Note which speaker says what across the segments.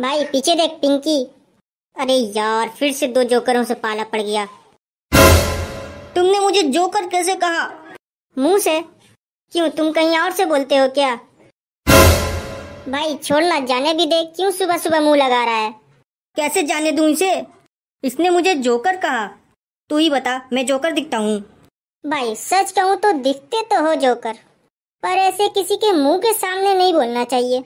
Speaker 1: भाई पीछे देख पिंकी अरे यार फिर से दो जोकरों से पाला पड़ गया तुमने मुझे जोकर कैसे कहा मुंह से क्यों तुम कहीं और से बोलते हो क्या भाई छोड़ना जाने भी दे क्यों सुबह सुबह मुंह लगा रहा है कैसे जाने दू इसे इसने मुझे जोकर कहा तू ही बता मैं जोकर दिखता हूँ भाई सच कहूँ तो दिखते तो हो जोकर पर ऐसे किसी के मुंह के सामने नहीं बोलना चाहिए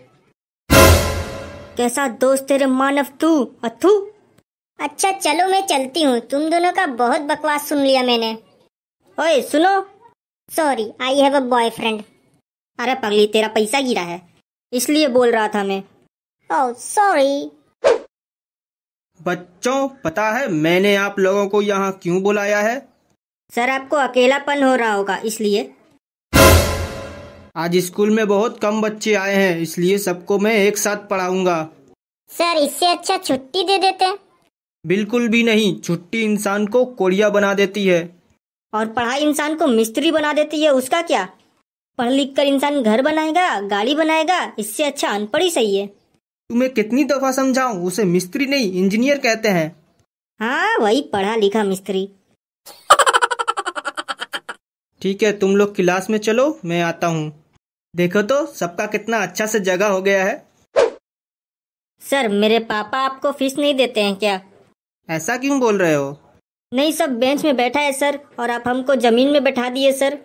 Speaker 1: कैसा दोस्त तेरे मानव तू अथु अच्छा चलो मैं चलती हूँ तुम दोनों का बहुत बकवास सुन लिया मैंने ओए सुनो sorry I have a boyfriend अरे पगली तेरा पैसा गिरा है इसलिए बोल रहा था मैं ओह oh, सॉरी
Speaker 2: बच्चों पता है मैंने आप लोगों को
Speaker 1: यहाँ क्यों बुलाया है सर आपको अकेलापन हो रहा होगा इसलिए
Speaker 2: आज स्कूल में बहुत कम बच्चे आए हैं इसलिए सबको मैं एक साथ पढ़ाऊंगा
Speaker 1: सर इससे अच्छा छुट्टी दे देते
Speaker 2: बिल्कुल भी नहीं छुट्टी इंसान को कोड़िया बना देती है
Speaker 1: और पढ़ाई इंसान को मिस्त्री बना देती है उसका क्या पढ़ लिख कर इंसान घर बनाएगा गाड़ी बनाएगा इससे अच्छा अनपढ़ ही सही है तुम्हें कितनी दफा समझाऊं उसे मिस्त्री नहीं इंजीनियर कहते हैं हाँ वही पढ़ा लिखा मिस्त्री
Speaker 2: ठीक है तुम लोग क्लास में चलो मैं आता हूँ देखो तो सबका कितना अच्छा से जगह हो गया है
Speaker 1: सर मेरे पापा आपको फीस नहीं देते हैं क्या ऐसा क्यों बोल रहे हो नहीं सब बेंच में बैठा है सर और आप हमको जमीन में बैठा दिए सर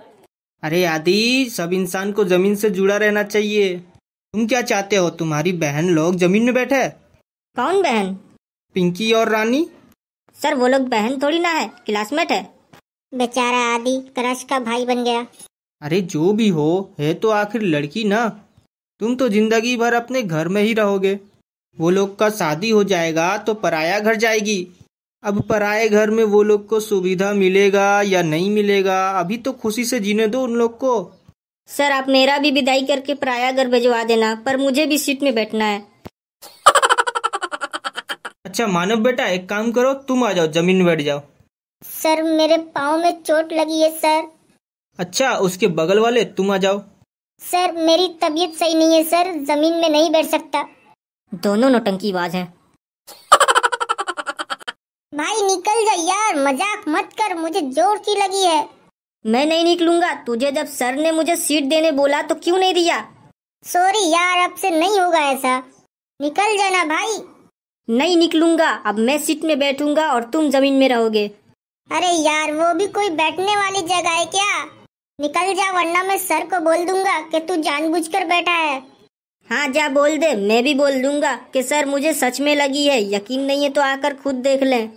Speaker 1: अरे आदि
Speaker 2: सब इंसान को जमीन से जुड़ा रहना चाहिए तुम क्या चाहते हो तुम्हारी बहन लोग जमीन में
Speaker 1: बैठे कौन बहन पिंकी और रानी सर वो लोग बहन थोड़ी ना है क्लासमेट है बेचारा आदि क्रश का भाई बन गया अरे जो भी हो है तो
Speaker 2: आखिर लड़की ना तुम तो जिंदगी भर अपने घर में ही रहोगे वो लोग का शादी हो जाएगा तो पराया घर जाएगी अब पराए घर में वो लोग को सुविधा मिलेगा या नहीं मिलेगा अभी तो खुशी से जीने दो उन लोग को
Speaker 1: सर आप मेरा भी विदाई करके पराया घर भिजवा देना पर मुझे भी सीट में बैठना है
Speaker 2: अच्छा मानव बेटा एक काम करो तुम आ जाओ जमीन बैठ जाओ
Speaker 1: सर मेरे पाँव में चोट लगी है सर
Speaker 2: अच्छा उसके बगल वाले तुम आ जाओ
Speaker 1: सर मेरी तबीयत सही नहीं है सर जमीन में नहीं बैठ सकता दोनों नोटंकी आवाज हैं भाई निकल जा यार मजाक मत कर मुझे जोर की लगी है मैं नहीं निकलूंगा तुझे जब सर ने मुझे सीट देने बोला तो क्यों नहीं दिया सॉरी यार अब से नहीं होगा ऐसा निकल जाना भाई नहीं निकलूंगा अब मैं सीट में बैठूंगा और तुम जमीन में रहोगे अरे यार वो भी कोई बैठने वाली जगह है क्या निकल जा वरना मैं सर को बोल दूंगा कि तू जानबूझकर बैठा है हाँ जा बोल दे मैं भी बोल दूंगा कि सर मुझे सच में लगी है यकीन नहीं है तो आकर खुद देख लें